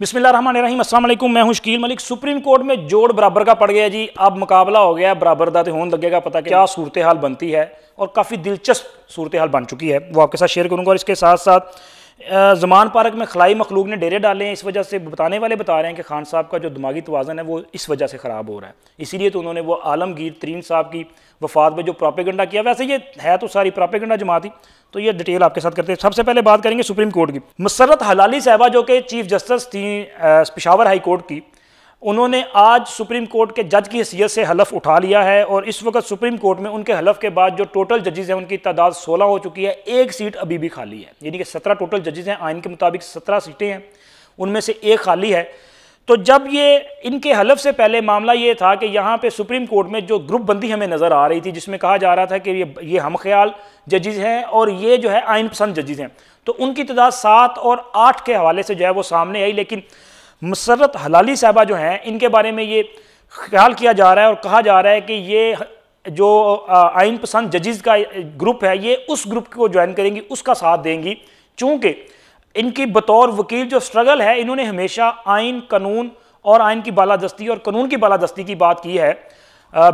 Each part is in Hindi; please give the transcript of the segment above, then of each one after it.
बिस्मिल्ल रहीम असल मैं हूं शकील मलिक सुप्रीम कोर्ट में जोड़ बराबर का पड़ गया जी अब मुकाबला हो गया बराबर का तो होने लगेगा पता क्या सूरत हाल बनती है और काफ़ी दिलचस्प सूरत हाल बन चुकी है वो आपके साथ शेयर करूंगा और इसके साथ साथ जमान पार्क में खलाई मखलूक ने डेरे डाले हैं इस वजह से बताने वाले बता रहे हैं कि खान साहब का जो दिमागी तोज़न है वो इस वजह से ख़राब हो रहा है इसीलिए तो उन्होंने वो आलमगीर तरीन साहब की वफात में जो प्रापेगंडा किया वैसे ये है तो सारी प्रापेगंडा जमात ही तो ये डिटेल आपके साथ करते हैं सबसे पहले बात करेंगे सुप्रीम कोर्ट की मसरत हलाली साहबा जो कि चीफ जस्टिस थी पिशावर हाई कोर्ट की उन्होंने आज सुप्रीम कोर्ट के जज की हैसियत से हलफ उठा लिया है और इस वक्त सुप्रीम कोर्ट में उनके हलफ के बाद जो टोटल जजेज़ हैं उनकी तादाद सोलह हो चुकी है एक सीट अभी भी खाली है यानी कि सत्रह टोटल जजेज़ हैं आइन के मुताबिक सत्रह सीटें हैं उनमें से एक खाली है तो जब ये इनके हलफ से पहले मामला ये था कि यहाँ पे सुप्रीम कोर्ट में जो ग्रुप बंदी हमें नज़र आ रही थी जिसमें कहा जा रहा था कि ये ये हम ख्याल जजेज़ हैं और ये जो है आइन पसंद जजेज़ हैं तो उनकी तादाद सात और आठ के हवाले से जो है वो सामने आई लेकिन मसरत हलाली साहबा जो हैं इनके बारे में ये ख्याल किया जा रहा है और कहा जा रहा है कि ये जो आइन पसंद जजेस का ग्रुप है ये उस ग्रुप को ज्वाइन करेंगी उसका साथ देंगी चूँकि इनकी बतौर वकील जो स्ट्रगल है इन्होंने हमेशा आइन कानून और आइन की बालादस्ती और कानून की बालादस्ती की बात की है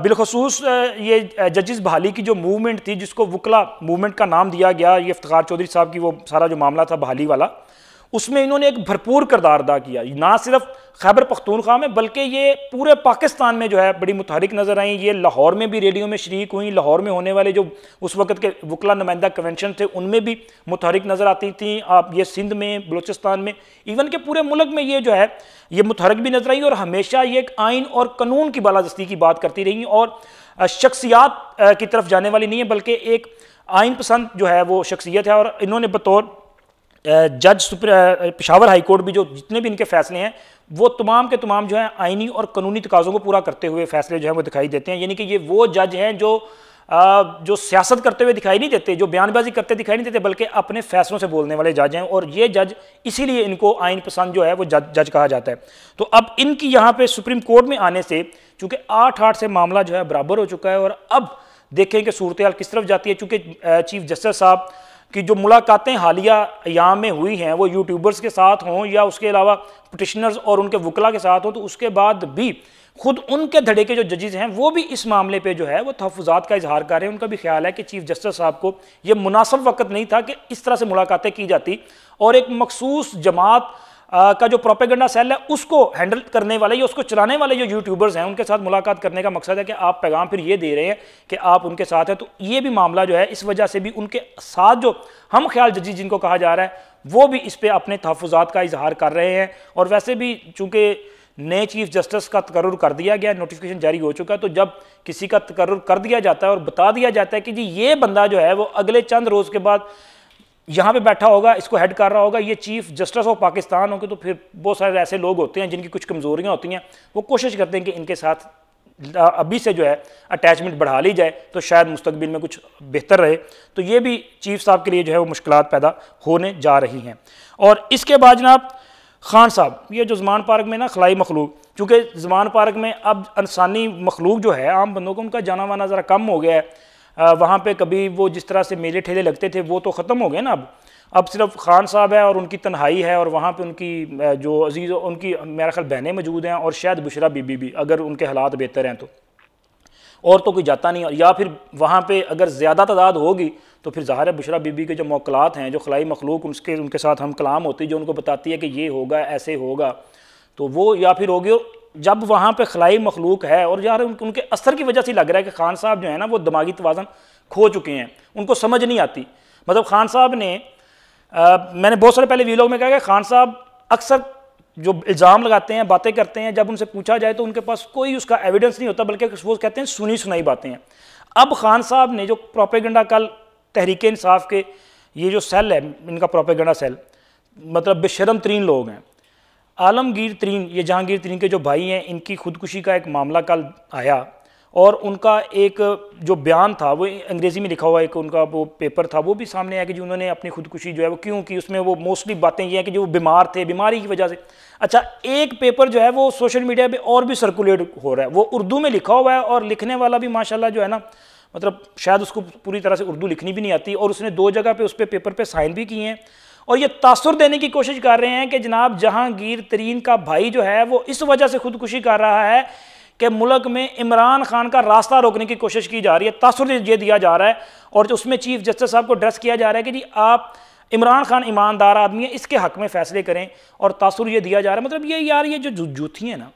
बिलखसूस ये जजिस बहाली की जो मूवमेंट थी जिसको वकला मूवमेंट का नाम दिया गया ये इफ्तार चौधरी साहब की वो सारा जो मामला था बहाली वाला उसमें इन्होंने एक भरपूर करदार अदा किया ना सिर्फ खैबर पख्तूनख्वा में बल्कि ये पूरे पाकिस्तान में जो है बड़ी मुतहरिक नज़र आई ये लाहौर में भी रेडियो में शरीक हुई लाहौर में होने वाले जो उस वक्त के वकला नुमाइंदा कन्वेंशन थे उनमें भी मुतहरक नज़र आती थी आप ये सिंध में बलोचिस्तान में इवन के पूरे मुल्क में ये जो है ये मुतहरक भी नज़र आई और हमेशा ये एक आइन और कानून की बालादस्ती की बात करती रही और शख्सियात की तरफ जाने वाली नहीं है बल्कि एक आइन पसंद जो है वो शख्सियत है और इन्होंने बतौर जज पिशावर हाई कोर्ट भी जो जितने भी इनके फैसले हैं वो तमाम के तमाम जो है आइनी और कानूनी तकाज़ों को पूरा करते हुए फैसले जो है वो दिखाई देते हैं यानी कि ये वो जज हैं जो आ, जो सियासत करते हुए दिखाई नहीं देते जो बयानबाजी करते दिखाई नहीं देते बल्कि अपने फैसलों से बोलने वाले जज हैं और ये जज इसीलिए इनको आइन पसंद जो है वो जज जज कहा जाता है तो अब इनकी यहाँ पे सुप्रीम कोर्ट में आने से चूँकि आठ आठ से मामला जो है बराबर हो चुका है और अब देखें कि सूरत किस तरफ जाती है चूँकि चीफ जस्टिस साहब कि जो मुलाकातें हालिया अयाम में हुई हैं वो यूट्यूबर्स के साथ हों या उसके अलावा पटिशनर्स और उनके वकला के साथ हों तो उसके बाद भी खुद उनके धड़े के जो जजेज हैं वो भी इस मामले पे जो है वो तहफात का इजहार कर रहे हैं उनका भी ख्याल है कि चीफ जस्टिस साहब को ये मुनासब वक्त नहीं था कि इस तरह से मुलाकातें की जाती और एक मखसूस जमात का जो प्रोपेगंडा सेल है उसको हैंडल करने वाले या उसको चलाने वाले जो यूट्यूबर्स हैं उनके साथ मुलाकात करने का मकसद है कि आप पैगाम फिर ये दे रहे हैं कि आप उनके साथ हैं तो ये भी मामला जो है इस वजह से भी उनके साथ जो हम ख्याल जजी जिनको कहा जा रहा है वो भी इस पर अपने तहफात का इजहार कर रहे हैं और वैसे भी चूँकि नए चीफ जस्टिस का तकर्र कर दिया गया नोटिफिकेशन जारी हो चुका है तो जब किसी का तकर्र कर दिया जाता है और बता दिया जाता है कि जी ये बंदा जो है वो अगले चंद रोज़ के बाद यहाँ पे बैठा होगा इसको हेड कर रहा होगा ये चीफ जस्टिस ऑफ पाकिस्तान होंगे तो फिर बहुत सारे ऐसे लोग होते हैं जिनकी कुछ कमज़ोरियाँ होती हैं वो कोशिश करते हैं कि इनके साथ अभी से जो है अटैचमेंट बढ़ा ली जाए तो शायद मुस्तबिल में कुछ बेहतर रहे तो ये भी चीफ साहब के लिए जो है वो मुश्किल पैदा होने जा रही हैं और इसके बाद जनाब खान साहब ये जो जमान पार्क में ना खलाई मखलूक चूँकि जमान पार्क में अब इंसानी मखलूक जो है आम बंदों को उनका जाना वाना ज़रा कम हो गया है वहाँ पे कभी वो जिस तरह से मेले ठेले लगते थे वो तो ख़त्म हो गए ना अब अब सिर्फ खान साहब है और उनकी तन्हाई है और वहाँ पे उनकी जो अजीज़ उनकी मेरा ख्याल बहनें मौजूद हैं और शायद बुशरा बीबी भी अगर उनके हालात बेहतर हैं तो और तो कोई जाता नहीं या फिर वहाँ पे अगर ज़्यादा तादाद होगी तो फिर ज़ाहिर है बुशरा बीबी के जो मौकलात हैं जो खलाई मखलूक उनके उनके साथ हम कलाम होती जो उनको बताती है कि ये होगा ऐसे होगा तो वो या फिर होगी जब वहाँ पर खलाई मखलूक है और यार उनके उनके असर की वजह से लग रहा है कि खान साहब जो है ना वो दिमागी तोज़न खो चुके हैं उनको समझ नहीं आती मतलब खान साहब ने आ, मैंने बहुत सारे पहले वीलॉग में कहा कि खान साहब अक्सर जो इल्ज़ाम लगाते हैं बातें करते हैं जब उनसे पूछा जाए तो उनके पास कोई उसका एविडेंस नहीं होता बल्कि वो कहते हैं सुनी सुनाई बातें हैं अब खान साहब ने जो प्रोपेगेंडा कल तहरीक इंसाफ के ये जो सेल है इनका प्रोपेगेंडा सेल मतलब बेशरम तरीन लोग हैं आलमगीर तरीन ये जहांगीर तरीन के जो भाई हैं इनकी खुदकुशी का एक मामला कल आया और उनका एक जो बयान था वो अंग्रेज़ी में लिखा हुआ एक उनका वो पेपर था वो भी सामने आया कि जी उन्होंने अपनी खुदकुशी जो है वो क्यों की उसमें वो मोस्टली बातें ये हैं कि जो वो बीमार थे बीमारी की वजह से अच्छा एक पेपर जो है वो सोशल मीडिया पे और भी सर्कुलेट हो रहा है वो उर्दू में लिखा हुआ है और लिखने वाला भी माशाला जो है ना मतलब शायद उसको पूरी तरह से उर्दू लिखनी भी नहीं आती और उसने दो जगह पर उस पर पे पेपर पे साइन भी किए हैं और ये तासुर देने की कोशिश कर रहे हैं कि जनाब जहांगीर तरीन का भाई जो है वो इस वजह से खुदकुशी कर रहा है कि मुल्क में इमरान खान का रास्ता रोकने की कोशिश की जा रही है तासुर ये दिया जा रहा है और उसमें चीफ जस्टिस साहब को ड्रेस किया जा रहा है कि जी आप इमरान खान ईमानदार आदमी है इसके हक में फैसले करें और तासुर ये दिया जा रहा है मतलब ये यार ये जो जूथी है ना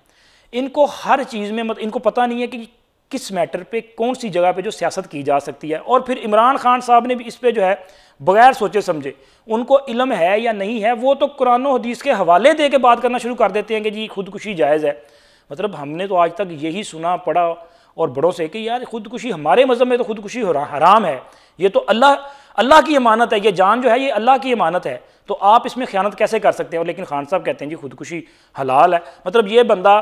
इनको हर चीज़ में मत इनको पता नहीं है कि किस मैटर पे कौन सी जगह पे जो सियासत की जा सकती है और फिर इमरान खान साहब ने भी इस पर जो है बगैर सोचे समझे उनको इलम है या नहीं है वो तो कुरान हदीस के हवाले दे के बात करना शुरू कर देते हैं कि जी खुदकुशी जायज़ है मतलब हमने तो आज तक यही सुना पढ़ा और बड़ों से कि यार खुदकुशी हमारे मज़हब में तो खुदकुशी हराम है ये तो अल्लाह अल्लाह की अमानत है ये जान जो है ये अल्लाह की अमानत है तो आप इसमें ख्यानत कैसे कर सकते हैं लेकिन खान साहब कहते हैं जी खुदकुशी हलाल है मतलब ये बंदा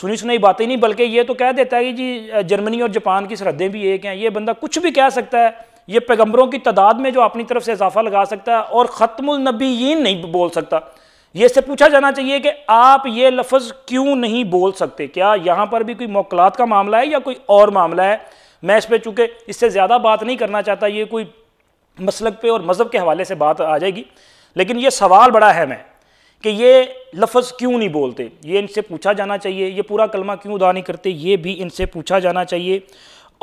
सुनी सुनाई बातें नहीं बल्कि ये तो कह देता है कि जी जर्मनी और जापान की सरहदें भी एक हैं ये बंदा कुछ भी कह सकता है ये पैगम्बरों की तादाद में जो अपनी तरफ से इजाफा लगा सकता है और ख़त्मुलनबीन नहीं बोल सकता ये इससे पूछा जाना चाहिए कि आप ये लफ्ज़ क्यों नहीं बोल सकते क्या यहाँ पर भी कोई मौकलात का मामला है या कोई और मामला है मैं इस पर चूँकि इससे ज़्यादा बात नहीं करना चाहता ये कोई मसलक पे और मज़हब के हवाले से बात आ जाएगी लेकिन ये सवाल बड़ा है मैं कि ये लफ्ज़ क्यों नहीं बोलते ये इनसे पूछा जाना चाहिए ये पूरा कलमा क्यों अदा नहीं करते ये भी इनसे पूछा जाना चाहिए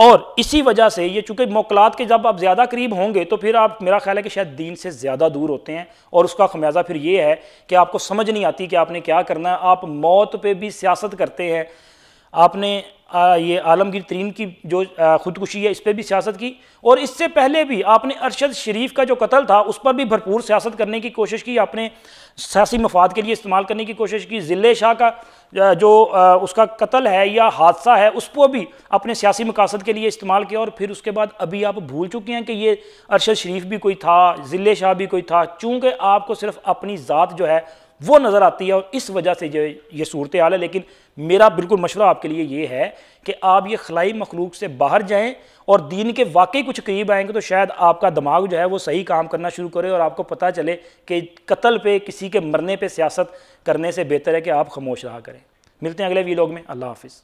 और इसी वजह से ये चूँकि मौकलात के जब आप ज़्यादा करीब होंगे तो फिर आप मेरा ख्याल है कि शायद दीन से ज़्यादा दूर होते हैं और उसका खमियाजा फिर ये है कि आपको समझ नहीं आती कि आपने क्या करना है आप मौत पर भी सियासत करते हैं आपने आ, ये आलमगीर तरीन की जो खुदकुशी है इस पर भी सियासत की और इससे पहले भी आपने अरशद शरीफ का जो कत्ल था उस पर भी भरपूर सियासत करने की कोशिश की आपने सियासी मफाद के लिए इस्तेमाल करने की कोशिश की ज़िले शाह का जो उसका कत्ल है या हादसा है उस पर भी अपने सियासी मकासद के लिए इस्तेमाल किया और फिर उसके बाद अभी आप भूल चुके हैं कि ये अरशद शरीफ भी कोई था ज़िले शाह भी कोई था चूँकि आपको सिर्फ अपनी ज़ात जो है वो नज़र आती है और इस वजह से जो ये सूरत हाल है लेकिन मेरा बिल्कुल मशवरा आपके लिए ये है कि आप ये खलाई मखलूक से बाहर जाएं और दीन के वाकई कुछ करीब आएंगे तो शायद आपका दिमाग जो है वो सही काम करना शुरू करे और आपको पता चले कि कत्ल पे किसी के मरने पे सियासत करने से बेहतर है कि आप खामोश रहा करें मिलते हैं अगले वीलॉग में अल्लाह हाफिज़